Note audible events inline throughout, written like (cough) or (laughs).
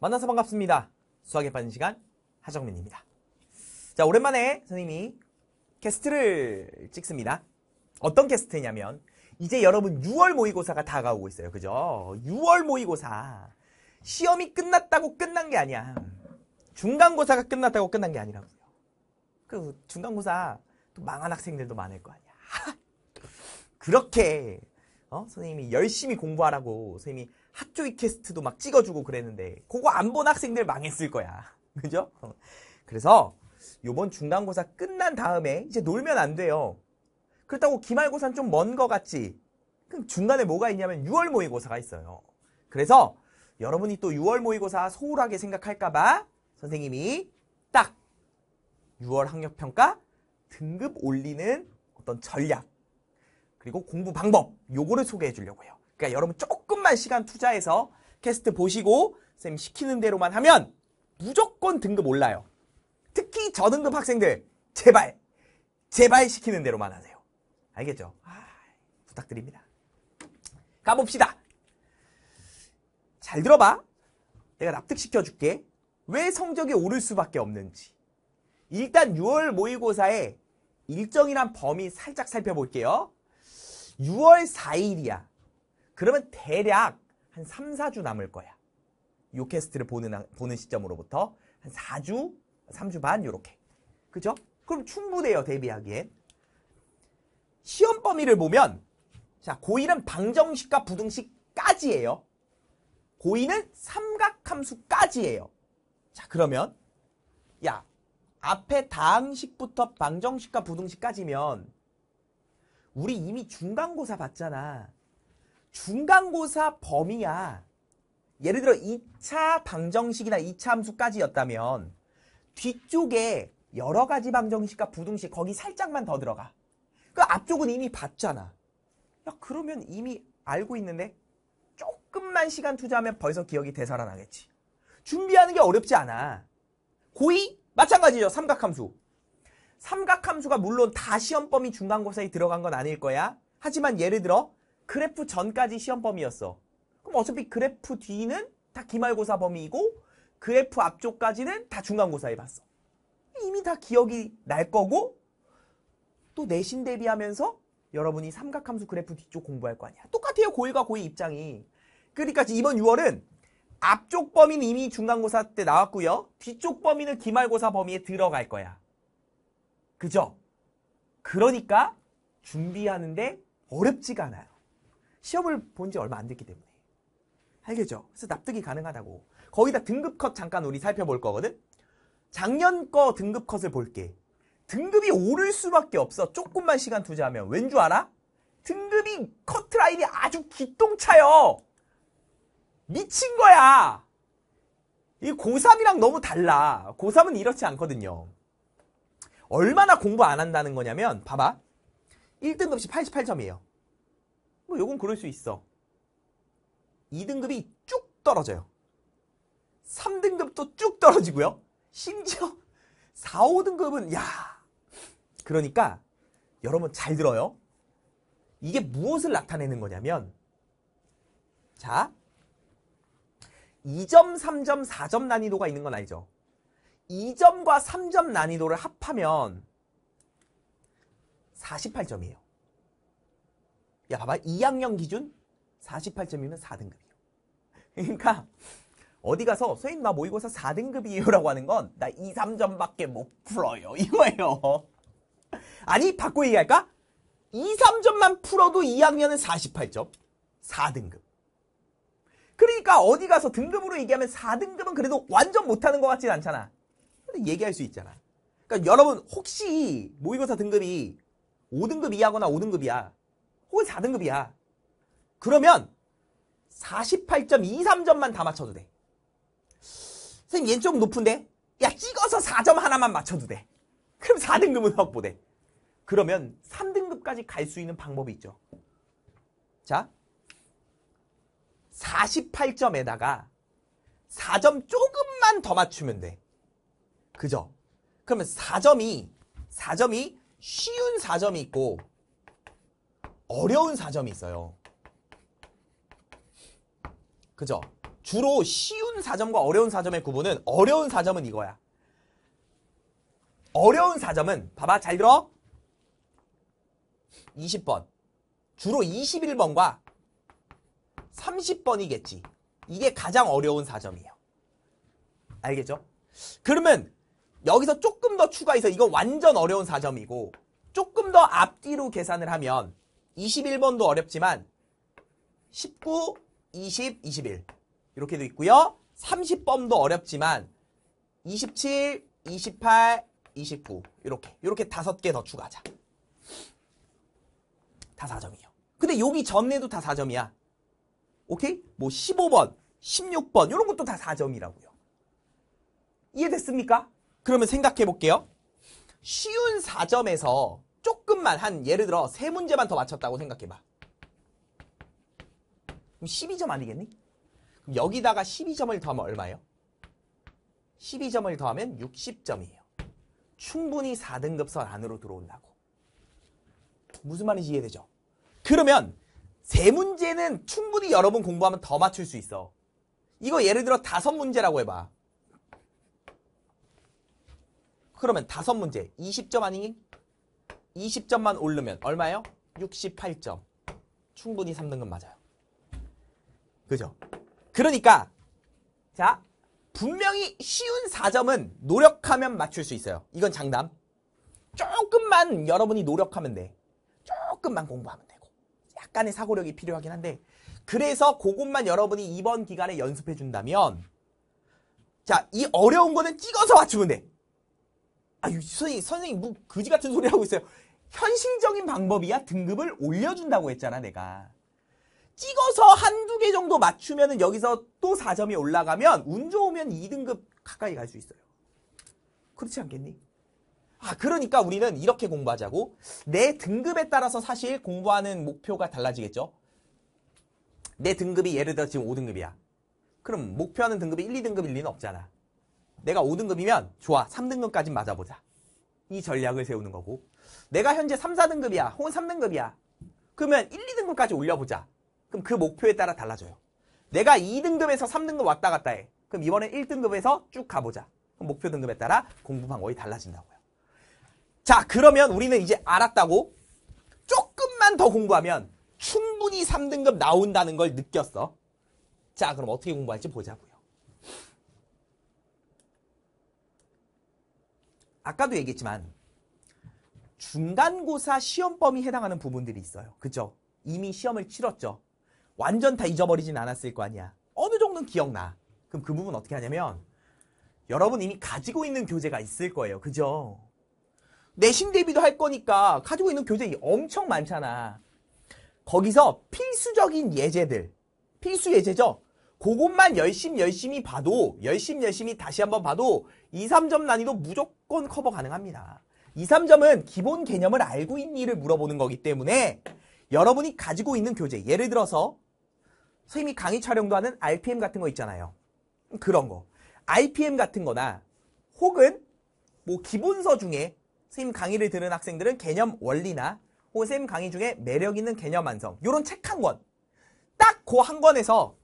만나서 반갑습니다. 수학에 빠진 시간 하정민입니다. 자 오랜만에 선생님이 게스트를 찍습니다. 어떤 게스트냐면 이제 여러분 6월 모의고사가 다가오고 있어요. 그죠? 6월 모의고사 시험이 끝났다고 끝난 게 아니야. 중간고사가 끝났다고 끝난 게 아니라고요. 그 중간고사 또 망한 학생들도 많을 거 아니야. (laughs) 그렇게 어? 선생님이 열심히 공부하라고 선생님이 학교이 퀘스트도 막 찍어주고 그랬는데 그거 안 본 학생들 망했을 거야. (laughs) 그죠? 그래서 요번 중간고사 끝난 다음에 이제 놀면 안 돼요. 그렇다고 기말고사는 좀 먼 거 같지? 그럼 중간에 뭐가 있냐면 6월 모의고사가 있어요. 그래서 여러분이 또 6월 모의고사 소홀하게 생각할까봐 선생님이 딱 6월 학력평가 등급 올리는 어떤 전략 그리고 공부 방법 요거를 소개해 주려고 해요. 그러니까 여러분 조금만 시간 투자해서 캐스트 보시고 쌤 시키는 대로만 하면 무조건 등급 올라요. 특히 저등급 학생들 제발 제발 시키는 대로만 하세요. 알겠죠? 아, 부탁드립니다. 가봅시다. 잘 들어봐. 내가 납득시켜 줄게. 왜 성적이 오를 수밖에 없는지. 일단 6월 모의고사에 일정이란 범위 살짝 살펴볼게요. 6월 4일이야. 그러면 대략 한 3, 4주 남을 거야. 요 캐스트를 보는, 보는 시점으로부터 한 4주, 3주 반, 요렇게. 그죠? 그럼 충분해요, 대비하기엔. 시험 범위를 보면, 자, 고1은 방정식과 부등식까지예요. 고2는 삼각함수까지예요. 자, 그러면, 야, 앞에 다항식부터 방정식과 부등식까지면, 우리 이미 중간고사 봤잖아. 중간고사 범위야. 예를 들어 2차 방정식이나 2차 함수까지였다면 뒤쪽에 여러 가지 방정식과 부등식 거기 살짝만 더 들어가. 그 앞쪽은 이미 봤잖아. 야, 그러면 이미 알고 있는데 조금만 시간 투자하면 벌써 기억이 되살아나겠지. 준비하는 게 어렵지 않아. 고의 마찬가지죠. 삼각함수. 삼각함수가 물론 다 시험 범위 중간고사에 들어간 건 아닐 거야. 하지만 예를 들어 그래프 전까지 시험 범위였어. 그럼 어차피 그래프 뒤는 다 기말고사 범위이고 그래프 앞쪽까지는 다 중간고사에 봤어. 이미 다 기억이 날 거고 또 내신 대비하면서 여러분이 삼각함수 그래프 뒤쪽 공부할 거 아니야. 똑같아요. 고1과 고2 입장이. 그러니까 이번 6월은 앞쪽 범위는 이미 중간고사 때 나왔고요. 뒤쪽 범위는 기말고사 범위에 들어갈 거야. 그죠? 그러니까 준비하는데 어렵지가 않아요. 시험을 본 지 얼마 안 됐기 때문에. 알겠죠? 그래서 납득이 가능하다고. 거기다 등급 컷 잠깐 우리 살펴볼 거거든? 작년 거 등급 컷을 볼게. 등급이 오를 수밖에 없어. 조금만 시간 투자하면. 왠 줄 알아? 등급이 커트라인이 아주 기똥차요. 미친 거야. 이 고3이랑 너무 달라. 고3은 이렇지 않거든요. 얼마나 공부 안 한다는 거냐면, 봐봐. 1등급이 88점이에요. 뭐 요건 그럴 수 있어. 2등급이 쭉 떨어져요. 3등급도 쭉 떨어지고요. 심지어 4, 5등급은 야. 그러니까 여러분 잘 들어요. 이게 무엇을 나타내는 거냐면 자 2점, 3점, 4점 난이도가 있는 건 알죠? 2점과 3점 난이도를 합하면 48점이에요. 야 봐봐 2학년 기준 48점이면 4등급이요. 그러니까 어디 가서 선생님 나 모의고사 4등급이에요 라고 하는 건 나 2, 3점밖에 못 풀어요 이거예요. 아니 바꿔 얘기할까? 2, 3점만 풀어도 2학년은 48점 4등급. 그러니까 어디 가서 등급으로 얘기하면 4등급은 그래도 완전 못하는 것 같진 않잖아. 근데 얘기할 수 있잖아. 그러니까 여러분 혹시 모의고사 등급이 5등급 이하거나 5등급이야. 혹은 4등급이야. 그러면 48.23점만 다 맞춰도 돼. 선생님 얘는 좀 높은데? 야 찍어서 4점 하나만 맞춰도 돼. 그럼 4등급은 확보돼. 그러면 3등급까지 갈 수 있는 방법이 있죠. 자, 48점에다가 4점 조금만 더 맞추면 돼. 그죠? 그러면 4점이, 4점이 쉬운 4점이 있고 어려운 사점이 있어요. 그죠? 주로 쉬운 사점과 어려운 사점의 구분은 어려운 사점은 이거야. 어려운 사점은 봐봐 잘 들어. 20번. 주로 21번과 30번이겠지. 이게 가장 어려운 사점이에요. 알겠죠? 그러면 여기서 조금 더 추가해서 이건 완전 어려운 사점이고 조금 더 앞뒤로 계산을 하면 21번도 어렵지만 19, 20, 21 이렇게도 있고요. 30번도 어렵지만 27, 28, 29 이렇게 이렇게 다섯 개 더 추가하자. 다 4점이에요. 근데 여기 전에도 다 4점이야. 오케이? 뭐 15번, 16번 이런 것도 다 4점이라고요. 이해됐습니까? 그러면 생각해 볼게요. 쉬운 4점에서 조금만 한 예를 들어 세 문제만 더 맞췄다고 생각해봐. 그럼 12점 아니겠니? 그럼 여기다가 12점을 더하면 얼마예요? 12점을 더하면 60점이에요. 충분히 4등급선 안으로 들어온다고. 무슨 말인지 이해되죠? 그러면 세 문제는 충분히 여러분 공부하면 더 맞출 수 있어. 이거 예를 들어 다섯 문제라고 해봐. 그러면 다섯 문제 20점 아니니? 20점만 오르면 얼마예요? 68점. 충분히 3등급 맞아요. 그죠? 그러니까 자 분명히 쉬운 4점은 노력하면 맞출 수 있어요. 이건 장담. 조금만 여러분이 노력하면 돼. 조금만 공부하면 되고. 약간의 사고력이 필요하긴 한데 그래서 그것만 여러분이 이번 기간에 연습해 준다면 자, 이 어려운 거는 찍어서 맞추면 돼. 아유, 선생님, 선생님, 뭐, 그지 같은 소리 하고 있어요. 현실적인 방법이야 등급을 올려준다고 했잖아, 내가. 찍어서 한두 개 정도 맞추면은 여기서 또 4점이 올라가면 운 좋으면 2등급 가까이 갈 수 있어요. 그렇지 않겠니? 아, 그러니까 우리는 이렇게 공부하자고. 내 등급에 따라서 사실 공부하는 목표가 달라지겠죠? 내 등급이 예를 들어 지금 5등급이야. 그럼 목표하는 등급이 1, 2등급 일리는 없잖아. 내가 5등급이면 좋아. 3등급까지 맞아보자. 이 전략을 세우는 거고. 내가 현재 3, 4등급이야. 혹은 3등급이야. 그러면 1, 2등급까지 올려보자. 그럼 그 목표에 따라 달라져요. 내가 2등급에서 3등급 왔다 갔다 해. 그럼 이번에 1등급에서 쭉 가보자. 목표 등급에 따라 공부 방법이 달라진다고요. 자, 그러면 우리는 이제 알았다고 조금만 더 공부하면 충분히 3등급 나온다는 걸 느꼈어. 자, 그럼 어떻게 공부할지 보자고 아까도 얘기했지만 중간고사 시험범위 해당하는 부분들이 있어요. 그죠? 이미 시험을 치렀죠. 완전 다 잊어버리진 않았을 거 아니야. 어느 정도는 기억나. 그럼 그 부분 어떻게 하냐면 여러분 이미 가지고 있는 교재가 있을 거예요. 그죠? 내신 대비도 할 거니까 가지고 있는 교재 엄청 많잖아. 거기서 필수적인 예제들, 필수 예제죠. 그것만 열심 히 열심히 봐도 열심 히 열심히 다시 한번 봐도 2, 3점 난이도 무조건 커버 가능합니다. 2, 3점은 기본 개념을 알고 있니를 물어보는 거기 때문에 여러분이 가지고 있는 교재 예를 들어서 선생님이 강의 촬영도 하는 RPM 같은 거 있잖아요. 그런 거. RPM 같은 거나 혹은 뭐 기본서 중에 선생님 강의를 들은 학생들은 개념 원리나 혹은 선생님 강의 중에 매력 있는 개념 완성 이런 책 한 권. 딱 그 한 권에서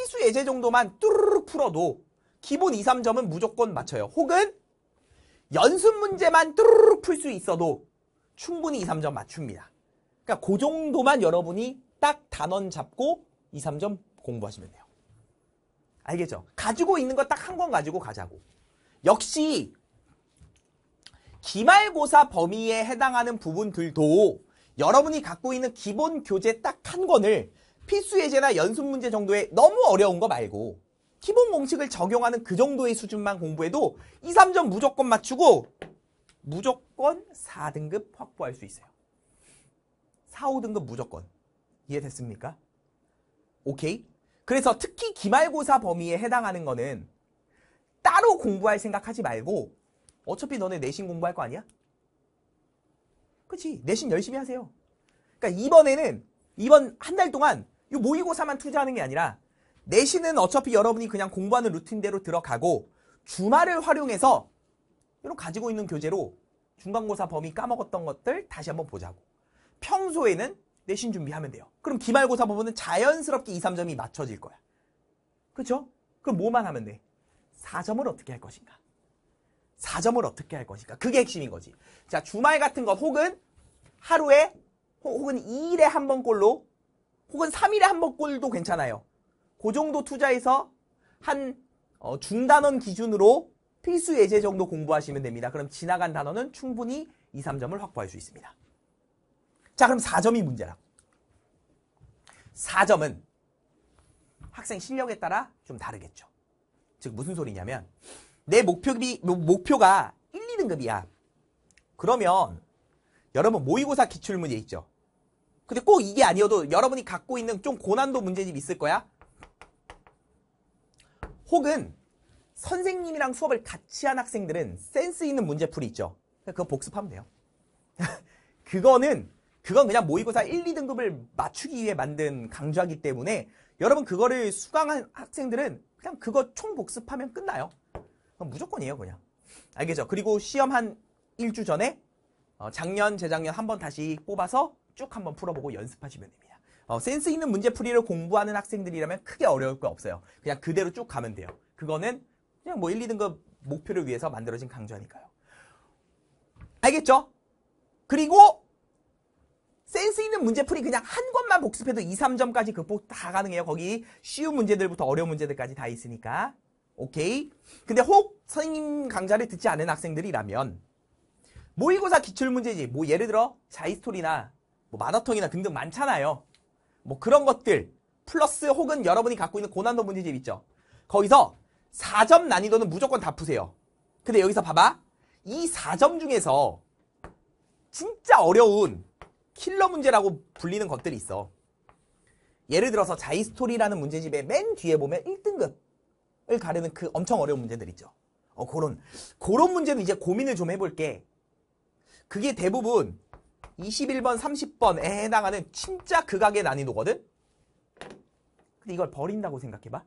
필수 예제 정도만 뚜루룩 풀어도 기본 2, 3점은 무조건 맞춰요. 혹은 연습 문제만 뚜루룩 풀수 있어도 충분히 2, 3점 맞춥니다. 그러니까 그 정도만 여러분이 딱 단원 잡고 2, 3점 공부하시면 돼요. 알겠죠? 가지고 있는 거 딱 한 권 가지고 가자고. 역시 기말고사 범위에 해당하는 부분들도 여러분이 갖고 있는 기본 교재 딱 한 권을 필수 예제나 연습 문제 정도의 너무 어려운 거 말고 기본 공식을 적용하는 그 정도의 수준만 공부해도 2, 3점 무조건 맞추고 무조건 4등급 확보할 수 있어요. 4, 5등급 무조건. 이해됐습니까? 오케이? 그래서 특히 기말고사 범위에 해당하는 거는 따로 공부할 생각하지 말고 어차피 너네 내신 공부할 거 아니야? 그치? 내신 열심히 하세요. 그러니까 이번에는 이번 한 달 동안 이 모의고사만 투자하는 게 아니라 내신은 어차피 여러분이 그냥 공부하는 루틴대로 들어가고 주말을 활용해서 이런 가지고 있는 교재로 중간고사 범위 까먹었던 것들 다시 한번 보자고. 평소에는 내신 준비하면 돼요. 그럼 기말고사 부분은 자연스럽게 2, 3점이 맞춰질 거야. 그렇죠? 그럼 뭐만 하면 돼? 4점을 어떻게 할 것인가? 4점을 어떻게 할 것인가? 그게 핵심인 거지. 자, 주말 같은 것 혹은 하루에 혹은 2일에 한 번꼴로 혹은 3일에 한 번 꼴도 괜찮아요. 그 정도 투자해서 한 어, 중단원 기준으로 필수 예제 정도 공부하시면 됩니다. 그럼 지나간 단어는 충분히 2, 3점을 확보할 수 있습니다. 자, 그럼 4점이 문제라. 4점은 학생 실력에 따라 좀 다르겠죠. 즉 무슨 소리냐면 내 목표비, 목표가 1, 2등급이야. 그러면 여러분 모의고사 기출문제 있죠. 근데 꼭 이게 아니어도 여러분이 갖고 있는 좀 고난도 문제집이 있을 거야. 혹은 선생님이랑 수업을 같이 한 학생들은 센스 있는 문제풀이 있죠. 그거 복습하면 돼요. (laughs) 그거는 그건 그냥 모의고사 1, 2등급을 맞추기 위해 만든 강좌이기 때문에 여러분 그거를 수강한 학생들은 그냥 그거 총 복습하면 끝나요. 무조건이에요 그냥. 알겠죠? 그리고 시험 한 1주 전에 어, 작년, 재작년 한 번 다시 뽑아서 쭉 한번 풀어보고 연습하시면 됩니다. 어, 센스 있는 문제풀이를 공부하는 학생들이라면 크게 어려울 거 없어요. 그냥 그대로 쭉 가면 돼요. 그거는 그냥 뭐 1, 2등급 목표를 위해서 만들어진 강좌니까요. 알겠죠? 그리고 센스 있는 문제풀이 그냥 한 권만 복습해도 2, 3점까지 극복 다 가능해요. 거기 쉬운 문제들부터 어려운 문제들까지 다 있으니까. 오케이? 근데 혹 선생님 강좌를 듣지 않은 학생들이라면 모의고사 기출문제지 뭐 예를 들어 자이스토리나 뭐 만화통이나 등등 많잖아요. 뭐 그런 것들 플러스 혹은 여러분이 갖고 있는 고난도 문제집 있죠. 거기서 4점 난이도는 무조건 다 푸세요. 근데 여기서 봐봐. 이 4점 중에서 진짜 어려운 킬러 문제라고 불리는 것들이 있어. 예를 들어서 자이스토리라는 문제집의 맨 뒤에 보면 1등급을 가르는 그 엄청 어려운 문제들 있죠. 어, 그런, 그런 문제는 이제 고민을 좀 해볼게. 그게 대부분 21번, 30번에 해당하는 진짜 극악의 난이도거든? 근데 이걸 버린다고 생각해봐.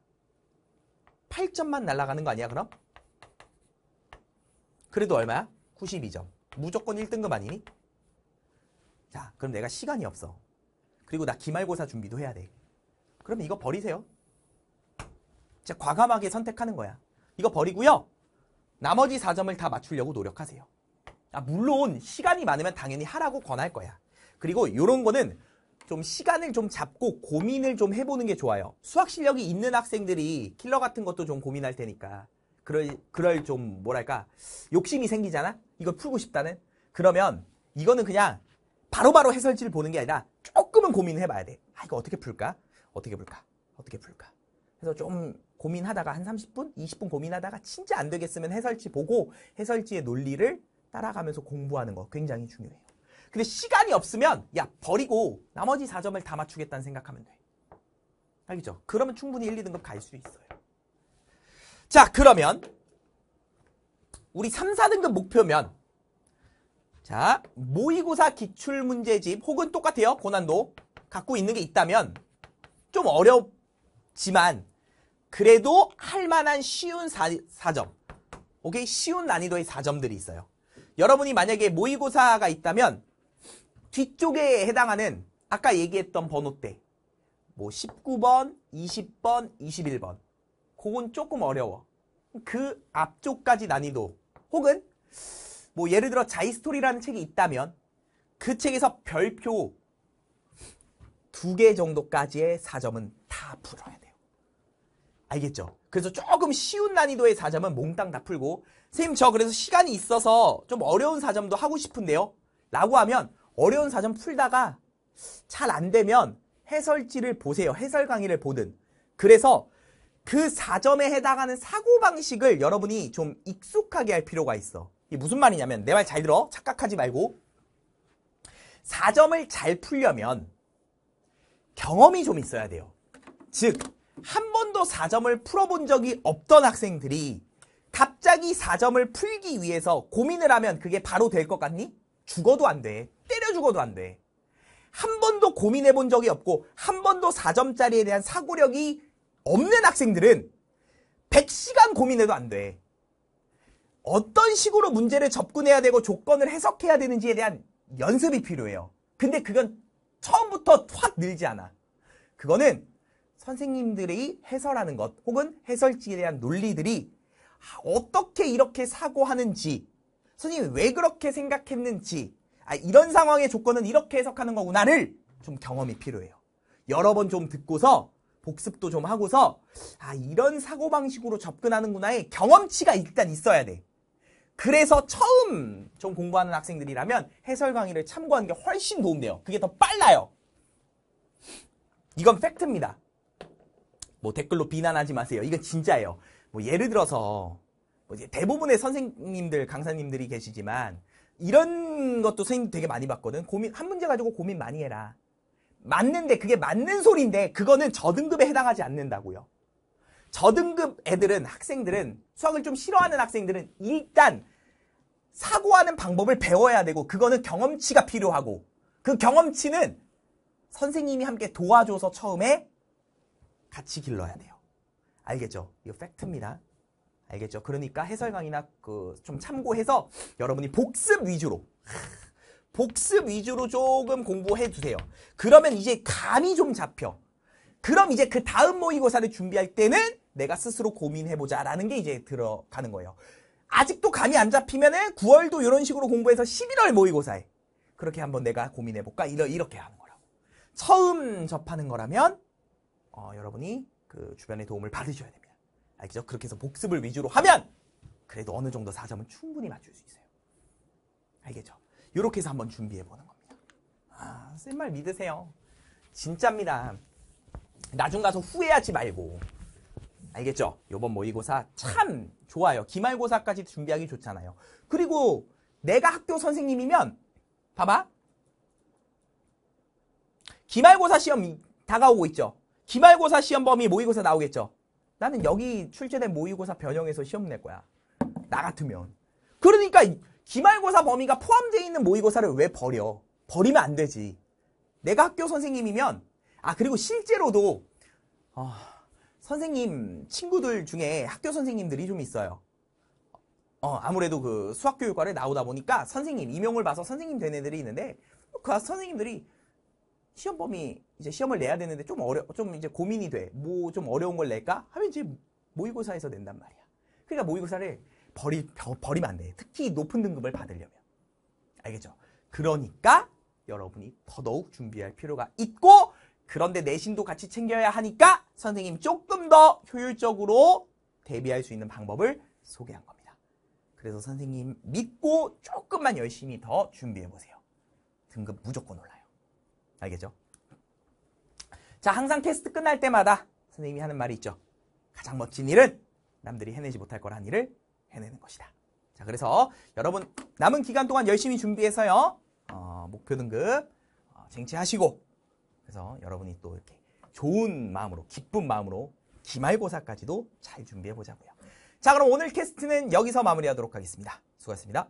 8점만 날아가는 거 아니야, 그럼? 그래도 얼마야? 92점. 무조건 1등급 아니니? 자, 그럼 내가 시간이 없어. 그리고 나 기말고사 준비도 해야 돼. 그럼 이거 버리세요. 진짜 과감하게 선택하는 거야. 이거 버리고요. 나머지 4점을 다 맞추려고 노력하세요. 아, 물론 시간이 많으면 당연히 하라고 권할 거야. 그리고 이런 거는 좀 시간을 좀 잡고 고민을 좀 해보는 게 좋아요. 수학 실력이 있는 학생들이 킬러 같은 것도 좀 고민할 테니까. 그럴, 그럴 좀 뭐랄까. 욕심이 생기잖아? 이걸 풀고 싶다는? 그러면 이거는 그냥 바로바로 바로 해설지를 보는 게 아니라 조금은 고민해 봐야 돼. 아, 이거 어떻게 풀까? 어떻게 풀까? 어떻게 풀까? 그래서 좀 고민하다가 한 30분? 20분 고민하다가 진짜 안 되겠으면 해설지 보고 해설지의 논리를 따라가면서 공부하는 거 굉장히 중요해요. 근데 시간이 없으면 야 버리고 나머지 4점을 다 맞추겠다는 생각하면 돼. 알겠죠? 그러면 충분히 1, 2등급 갈 수 있어요. 자 그러면 우리 3, 4등급 목표면 자 모의고사 기출문제집 혹은 똑같아요. 고난도 갖고 있는 게 있다면 좀 어렵지만 그래도 할 만한 쉬운 사, 4점 오케이? 쉬운 난이도의 4점들이 있어요. 여러분이 만약에 모의고사가 있다면 뒤쪽에 해당하는 아까 얘기했던 번호대 뭐 19번, 20번, 21번 그건 조금 어려워 그 앞쪽까지 난이도 혹은 뭐 예를 들어 자이스토리라는 책이 있다면 그 책에서 별표 두 개 정도까지의 사점은 다 풀어야 돼 알겠죠? 그래서 조금 쉬운 난이도의 사점은 몽땅 다 풀고 선생님 저 그래서 시간이 있어서 좀 어려운 사점도 하고 싶은데요? 라고 하면 어려운 사점 풀다가 잘 안 되면 해설지를 보세요. 해설 강의를 보든. 그래서 그 4점에 해당하는 사고방식을 여러분이 좀 익숙하게 할 필요가 있어. 이게 무슨 말이냐면 내 말 잘 들어. 착각하지 말고 4점을 잘 풀려면 경험이 좀 있어야 돼요. 즉한 번도 4점을 풀어본 적이 없던 학생들이 갑자기 4점을 풀기 위해서 고민을 하면 그게 바로 될 것 같니? 죽어도 안 돼. 때려 죽어도 안 돼. 한 번도 고민해 본 적이 없고 한 번도 4점짜리에 대한 사고력이 없는 학생들은 100시간 고민해도 안 돼. 어떤 식으로 문제를 접근해야 되고 조건을 해석해야 되는지에 대한 연습이 필요해요. 근데 그건 처음부터 확 늘지 않아. 그거는 선생님들의 해설하는 것 혹은 해설지에 대한 논리들이 어떻게 이렇게 사고하는지 선생님이 왜 그렇게 생각했는지 아, 이런 상황의 조건은 이렇게 해석하는 거구나를 좀 경험이 필요해요. 여러 번 좀 듣고서 복습도 좀 하고서 아 이런 사고방식으로 접근하는구나의 경험치가 일단 있어야 돼. 그래서 처음 좀 공부하는 학생들이라면 해설 강의를 참고하는 게 훨씬 도움돼요. 그게 더 빨라요. 이건 팩트입니다. 뭐 댓글로 비난하지 마세요. 이건 진짜예요. 뭐 예를 들어서 뭐 대부분의 선생님들, 강사님들이 계시지만 이런 것도 선생님 되게 많이 봤거든. 고민 한 문제 가지고 고민 많이 해라. 맞는데 그게 맞는 소리인데 그거는 저등급에 해당하지 않는다고요. 저등급 애들은 학생들은 수학을 좀 싫어하는 학생들은 일단 사고하는 방법을 배워야 되고 그거는 경험치가 필요하고 그 경험치는 선생님이 함께 도와줘서 처음에 같이 길러야 돼요. 알겠죠? 이거 팩트입니다. 알겠죠? 그러니까 해설 강의나 그 좀 참고해서 여러분이 복습 위주로 복습 위주로 조금 공부해 주세요. 그러면 이제 감이 좀 잡혀. 그럼 이제 그 다음 모의고사를 준비할 때는 내가 스스로 고민해보자 라는 게 이제 들어가는 거예요. 아직도 감이 안 잡히면은 9월도 이런 식으로 공부해서 11월 모의고사에 그렇게 한번 내가 고민해볼까? 이렇게 하는 거라고. 처음 접하는 거라면 어, 여러분이 그 주변의 도움을 받으셔야 됩니다. 알겠죠? 그렇게 해서 복습을 위주로 하면 그래도 어느 정도 4점은 충분히 맞출 수 있어요. 알겠죠? 이렇게 해서 한번 준비해 보는 겁니다. 아, 쌤말 믿으세요. 진짜입니다. 나중 가서 후회하지 말고. 알겠죠? 요번 모의고사 참 좋아요. 기말고사까지 준비하기 좋잖아요. 그리고 내가 학교 선생님이면 봐봐. 기말고사 시험 다가오고 있죠. 기말고사 시험 범위 모의고사 나오겠죠. 나는 여기 출제된 모의고사 변형해서 시험 낼 거야. 나 같으면. 그러니까 기말고사 범위가 포함되어 있는 모의고사를 왜 버려? 버리면 안 되지. 내가 학교 선생님이면 아 그리고 실제로도 어, 선생님 친구들 중에 학교 선생님들이 좀 있어요. 어, 아무래도 그 수학교육과를 나오다 보니까 선생님, 임용을 봐서 선생님 된 애들이 있는데 그 선생님들이 시험범위 이제 시험을 내야 되는데 좀 어려 좀 이제 고민이 돼. 뭐 좀 어려운 걸 낼까? 하면 이제 모의고사에서 낸단 말이야. 그러니까 모의고사를 버리 버리면 안 돼. 특히 높은 등급을 받으려면. 알겠죠? 그러니까 여러분이 더더욱 준비할 필요가 있고 그런데 내신도 같이 챙겨야 하니까 선생님 조금 더 효율적으로 대비할 수 있는 방법을 소개한 겁니다. 그래서 선생님 믿고 조금만 열심히 더 준비해 보세요. 등급 무조건 올라요. 알겠죠? 자, 항상 테스트 끝날 때마다 선생님이 하는 말이 있죠. 가장 멋진 일은 남들이 해내지 못할 거란 일을 해내는 것이다. 자, 그래서 여러분 남은 기간 동안 열심히 준비해서요. 어, 목표 등급 어, 쟁취하시고 그래서 여러분이 또 이렇게 좋은 마음으로 기쁜 마음으로 기말고사까지도 잘 준비해 보자고요. 자, 그럼 오늘 테스트는 여기서 마무리하도록 하겠습니다. 수고하셨습니다.